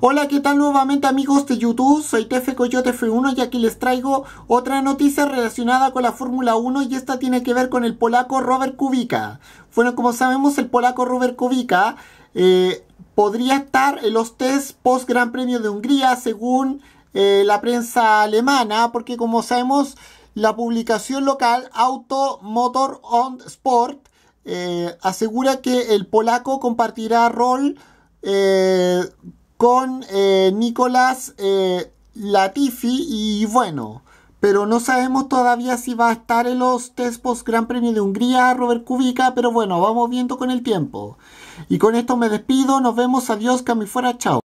Hola, ¿qué tal nuevamente amigos de YouTube? Soy TF Coyote F1 y aquí les traigo otra noticia relacionada con la Fórmula 1 y esta tiene que ver con el polaco Robert Kubica. Bueno, como sabemos, el polaco Robert Kubica eh, podría estar en los test post Gran Premio de Hungría según eh, la prensa alemana, porque como sabemos, la publicación local Auto Motor und Sport eh, asegura que el polaco compartirá rol eh, con eh, Nicolás eh, Latifi y bueno, pero no sabemos todavía si va a estar en los test post Gran Premio de Hungría Robert Kubica, pero bueno, vamos viendo con el tiempo. Y con esto me despido, nos vemos, adiós, que fuera, chao.